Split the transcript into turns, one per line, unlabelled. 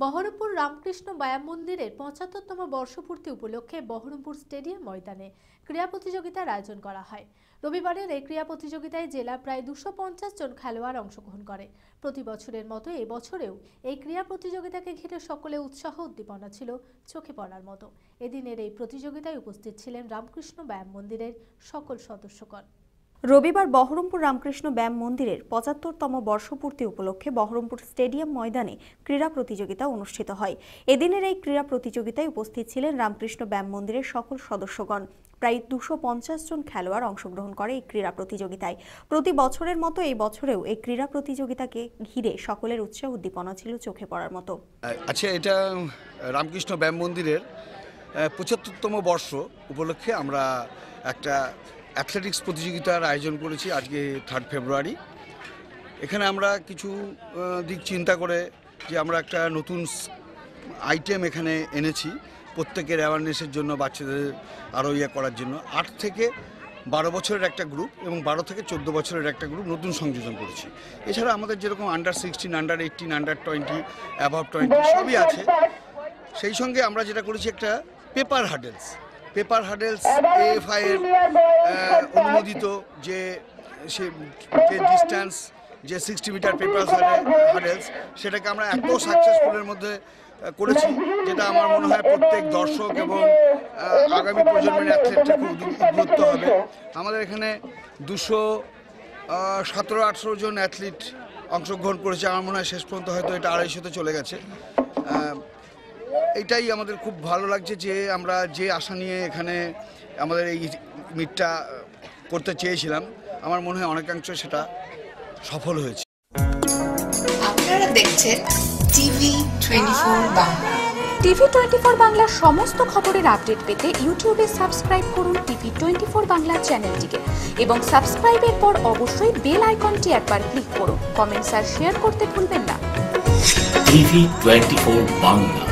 বহরমপুর রামকৃষ্ণ ব্যায়াম মন্দিরের পঁচাত্তরতম বর্ষপূর্তি উপলক্ষে বহরমপুর স্টেডিয়াম ময়দানে ক্রীড়া প্রতিযোগিতার আয়োজন করা হয় রবিবারের এই ক্রীড়া প্রতিযোগিতায় জেলা প্রায় দুশো পঞ্চাশ জন খেলোয়াড় অংশগ্রহণ করে প্রতি বছরের মতো এবছরেও এই ক্রীড়া প্রতিযোগিতাকে ঘিরে সকলে উৎসাহ উদ্দীপনা ছিল চোখে পড়ার মতো এদিনের এই প্রতিযোগিতায় উপস্থিত ছিলেন রামকৃষ্ণ ব্যায়াম মন্দিরের সকল সদস্যগণ
রবিবার বহরমপুর রামকৃষ্ণ ব্যায়াম মন্দিরের পঁচাত্তরতম বর্ষপূর্তি উপলক্ষে বহরমপুর স্টেডিয়াম ময়দানে ক্রীড়া প্রতিযোগিতা অনুষ্ঠিত হয় এদিনের এই ক্রীড়া প্রতিযোগিতায় উপস্থিত ছিলেন রামকৃষ্ণ ব্যায়াম মন্দিরের সকল সদস্যগণ প্রায় দুশো জন খেলোয়াড় অংশগ্রহণ করে এই ক্রীড়া প্রতিযোগিতায় প্রতি বছরের মতো এই বছরেও এই ক্রীড়া প্রতিযোগিতাকে ঘিরে সকলের উৎসাহ উদ্দীপনা ছিল চোখে পড়ার মতো
আচ্ছা এটা রামকৃষ্ণ ব্যায়াম মন্দিরের পঁচাত্তরতম বর্ষ উপলক্ষে আমরা একটা অ্যাথলেটিক্স প্রতিযোগিতার আয়োজন করেছি আজকে থার্ড ফেব্রুয়ারি এখানে আমরা কিছু দিক চিন্তা করে যে আমরা একটা নতুন আইটেম এখানে এনেছি প্রত্যেকের অ্যাওয়ারনেসের জন্য বাচ্চাদের আরও ইয়ে করার জন্য আট থেকে বারো বছরের একটা গ্রুপ এবং বারো থেকে চোদ্দ বছরের একটা গ্রুপ নতুন সংযোজন করেছি এছাড়া আমাদের যেরকম under sixteen under eighteen under twenty above twenty সবই আছে সেই সঙ্গে আমরা যেটা করেছি একটা paper hurdles paper hurdles FI এর অনুমোদিত যে সে ডিস্ট্যান্স যে সিক্সটি মিটার পেপার হার্ডেলস সেটাকে আমরা এত সাকসেসফুলের মধ্যে করেছি যেটা আমার মনে হয় প্রত্যেক দর্শক এবং আগামী প্রজন্মের অ্যাথলেটটা খুব উদ্বুদ্ধ হবে আমাদের এখানে দুশো সতেরো আঠেরো জন অ্যাথলিট অংশগ্রহণ করেছে আমার মনে হয় শেষ পর্যন্ত হয়তো এটা আড়াইশোতে চলে গেছে এটাই আমাদের খুব ভালো লাগছে যে আমরা যে আশা নিয়ে এখানে আমাদের এই মিটটা করতে চেয়েছিলাম আমার মনে হয় অনেকাংশ সেটা সফল হয়েছে
আপনারা দেখছেন TV twenty four TV twenty four বাংলার সমস্ত খবরের আপডেট পেতে ইউটিউবে সাবস্ক্রাইব করুন টিভি টোয়েন্টি ফোর বাংলার চ্যানেলটিকে এবং সাবস্ক্রাইবের পর অবশ্যই বেল আইকনটি একবার ক্লিক করুন কমেন্টস আর শেয়ার করতে ভুলবেন না টিভি টোয়েন্টি ফোর বাংলা